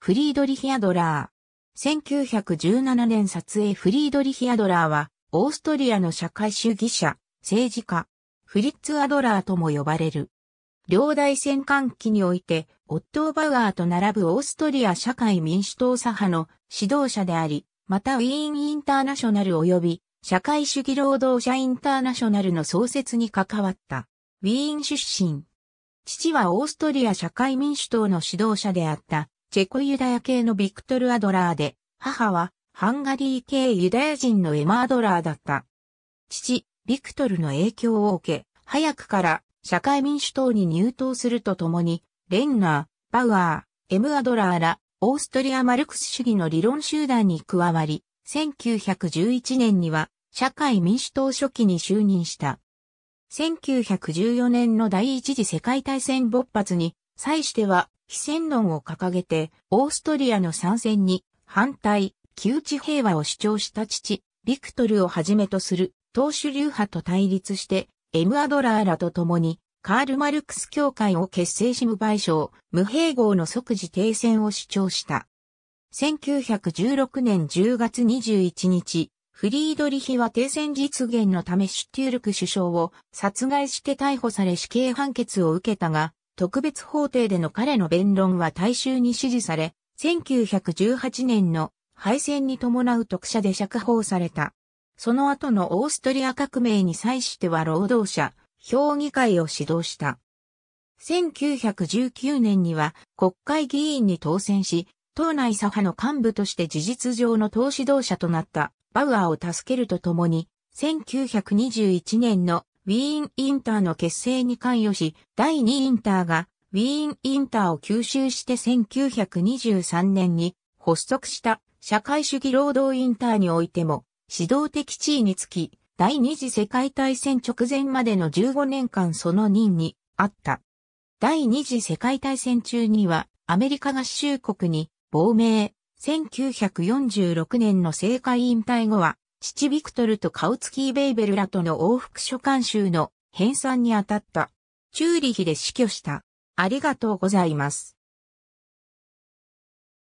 フリードリヒ・アドラー。1917年撮影フリードリヒ・アドラーは、オーストリアの社会主義者、政治家、フリッツ・アドラーとも呼ばれる。両大戦間期において、オットー・バウアーと並ぶオーストリア社会民主党左派の指導者であり、またウィーン・インターナショナル及び社会主義労働者インターナショナルの創設に関わった。ウィーン出身。父はオーストリア社会民主党の指導者であったチェコユダヤ系のビクトル・アドラーで、母はハンガリー系ユダヤ人のエマ・アドラーだった。父、ビクトルの影響を受け、早くから社会民主党に入党するとともに、レンナー、バウアー、エム・アドラーら、オーストリア・マルクス主義の理論集団に加わり、1911年には社会民主党初期に就任した。1914年の第一次世界大戦勃発に、際しては非戦論を掲げて、オーストリアの参戦に反対、旧地平和を主張した父、ビクトルをはじめとする、党首流派と対立して、エム・アドラーらと共に、カール・マルクス協会を結成し無賠償、無併合の即時停戦を主張した。1916年10月21日、フリードリヒは停戦実現のためシュテュールク首相を殺害して逮捕され死刑判決を受けたが、特別法廷での彼の弁論は大衆に支持され、1918年の敗戦に伴う特赦で釈放された。その後のオーストリア革命に際しては労働者、評議会を指導した。1919年には国会議員に当選し、党内左派の幹部として事実上の党指導者となったバウアーを助けるとともに、1921年のウィーン・インターの結成に関与し、第2インターがウィーン・インターを吸収して1923年に発足した社会主義労働インターにおいても指導的地位につき、第二次世界大戦直前までの15年間その任にあった。第二次世界大戦中にはアメリカ合衆国に亡命、1946年の政界引退後は父ビクトルとカウツキー・ベイベルらとの往復書簡集の編纂に当たった。チューリヒで死去した。ありがとうございます。